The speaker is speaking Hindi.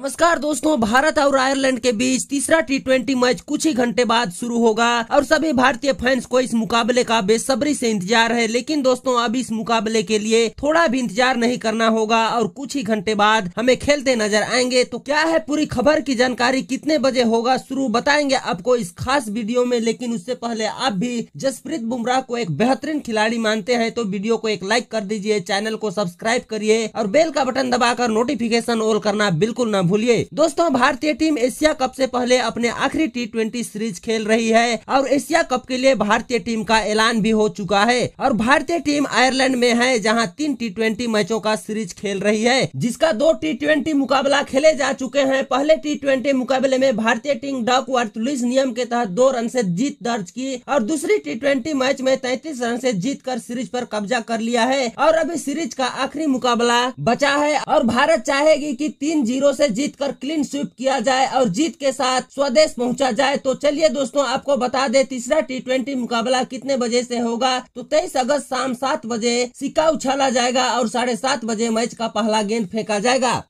नमस्कार दोस्तों भारत और आयरलैंड के बीच तीसरा टी ट्वेंटी मैच कुछ ही घंटे बाद शुरू होगा और सभी भारतीय फैंस को इस मुकाबले का बेसब्री से इंतजार है लेकिन दोस्तों अब इस मुकाबले के लिए थोड़ा भी इंतजार नहीं करना होगा और कुछ ही घंटे बाद हमें खेलते नजर आएंगे तो क्या है पूरी खबर की जानकारी कितने बजे होगा शुरू बताएंगे आपको इस खास वीडियो में लेकिन उससे पहले आप भी जसप्रीत बुमराह को एक बेहतरीन खिलाड़ी मानते हैं तो वीडियो को एक लाइक कर दीजिए चैनल को सब्सक्राइब करिए और बेल का बटन दबाकर नोटिफिकेशन ऑल करना बिल्कुल न भूलिए दोस्तों भारतीय टीम एशिया कप से पहले अपने आखिरी टी ट्वेंटी सीरीज खेल रही है और एशिया कप के लिए भारतीय टीम का ऐलान भी हो चुका है और भारतीय टीम आयरलैंड में है जहाँ तीन टी ट्वेंटी मैचों का सीरीज खेल रही है जिसका दो टी ट्वेंटी मुकाबला खेले जा चुके हैं पहले टी ट्वेंटी मुकाबले में भारतीय टीम डक वर्तुलिस नियम के तहत दो रन से जीत दर्ज की और दूसरी टी ट्वेंटी मैच में तैतीस रन से जीत कर सीरीज पर कब्जा कर लिया है और अभी सीरीज का आखिरी मुकाबला बचा है और भारत चाहेगी कि तीन जीरो से जीत कर क्लीन स्वीप किया जाए और जीत के साथ स्वदेश पहुंचा जाए तो चलिए दोस्तों आपको बता दे तीसरा टी ट्वेंटी मुकाबला कितने बजे से होगा तो तेईस अगस्त शाम सात बजे सिक्का उछाला जाएगा और साढ़े सात बजे मैच का पहला गेंद फेंका जाएगा